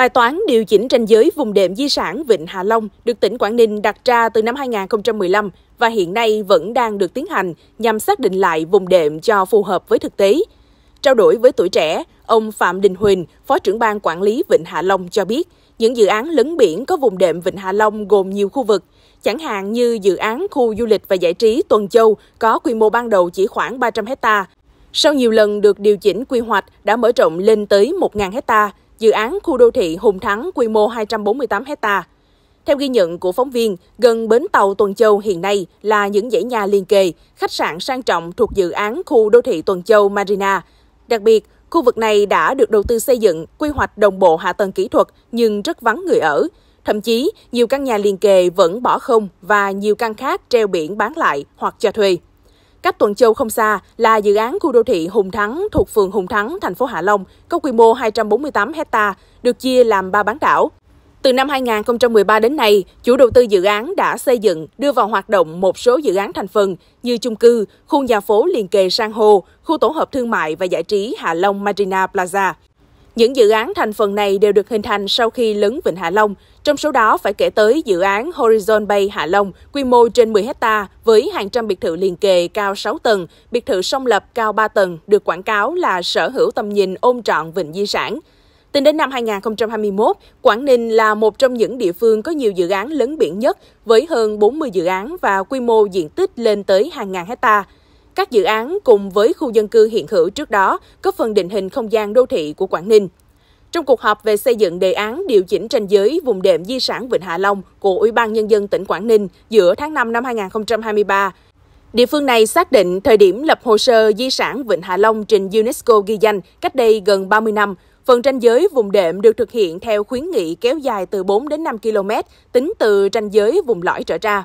Bài toán điều chỉnh ranh giới vùng đệm di sản Vịnh Hạ Long được tỉnh Quảng Ninh đặt ra từ năm 2015 và hiện nay vẫn đang được tiến hành nhằm xác định lại vùng đệm cho phù hợp với thực tế. Trao đổi với tuổi trẻ, ông Phạm Đình Huỳnh, Phó trưởng ban quản lý Vịnh Hạ Long cho biết, những dự án lấn biển có vùng đệm Vịnh Hạ Long gồm nhiều khu vực, chẳng hạn như dự án khu du lịch và giải trí Tuần Châu có quy mô ban đầu chỉ khoảng 300 hecta. Sau nhiều lần được điều chỉnh quy hoạch đã mở rộng lên tới 1.000 hecta, dự án khu đô thị Hùng Thắng quy mô 248 hecta. Theo ghi nhận của phóng viên, gần bến tàu Tuần Châu hiện nay là những dãy nhà liền kề, khách sạn sang trọng thuộc dự án khu đô thị Tuần Châu Marina. Đặc biệt, khu vực này đã được đầu tư xây dựng, quy hoạch đồng bộ hạ tầng kỹ thuật nhưng rất vắng người ở. Thậm chí, nhiều căn nhà liền kề vẫn bỏ không và nhiều căn khác treo biển bán lại hoặc cho thuê. Cách Tuần Châu không xa là dự án khu đô thị Hùng Thắng thuộc phường Hùng Thắng, thành phố Hạ Long, có quy mô 248 hecta, được chia làm 3 bán đảo. Từ năm 2013 đến nay, chủ đầu tư dự án đã xây dựng, đưa vào hoạt động một số dự án thành phần như chung cư, khu nhà phố liền kề Sang Hồ, khu tổ hợp thương mại và giải trí Hạ Long Marina Plaza. Những dự án thành phần này đều được hình thành sau khi lấn Vịnh Hạ Long. Trong số đó phải kể tới dự án Horizon Bay Hạ Long, quy mô trên 10 hecta với hàng trăm biệt thự liền kề cao 6 tầng, biệt thự song lập cao 3 tầng, được quảng cáo là sở hữu tầm nhìn ôm trọn vịnh di sản. Tính đến năm 2021, Quảng Ninh là một trong những địa phương có nhiều dự án lớn biển nhất với hơn 40 dự án và quy mô diện tích lên tới hàng ngàn hectare. Các dự án cùng với khu dân cư hiện hữu trước đó góp phần định hình không gian đô thị của Quảng Ninh. Trong cuộc họp về xây dựng đề án điều chỉnh tranh giới vùng đệm di sản Vịnh Hạ Long của Ủy ban Nhân dân tỉnh Quảng Ninh giữa tháng 5 năm 2023, Địa phương này xác định thời điểm lập hồ sơ di sản Vịnh Hạ Long trình UNESCO ghi danh cách đây gần 30 năm. Phần tranh giới vùng đệm được thực hiện theo khuyến nghị kéo dài từ 4 đến 5 km, tính từ tranh giới vùng lõi trở ra.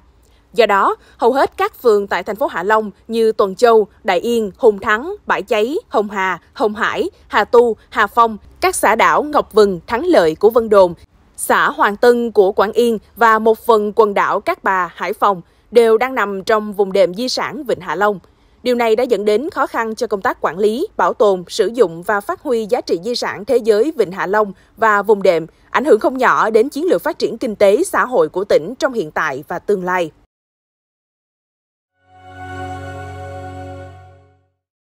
Do đó, hầu hết các phường tại thành phố Hạ Long như Tuần Châu, Đại Yên, Hùng Thắng, Bãi Cháy, Hồng Hà, Hồng Hải, Hà Tu, Hà Phong, các xã đảo Ngọc Vừng, Thắng Lợi của Vân Đồn, xã Hoàng Tân của Quảng Yên và một phần quần đảo Cát Bà, Hải Phòng đều đang nằm trong vùng đệm di sản Vịnh Hạ Long. Điều này đã dẫn đến khó khăn cho công tác quản lý, bảo tồn, sử dụng và phát huy giá trị di sản thế giới Vịnh Hạ Long và vùng đệm, ảnh hưởng không nhỏ đến chiến lược phát triển kinh tế xã hội của tỉnh trong hiện tại và tương lai.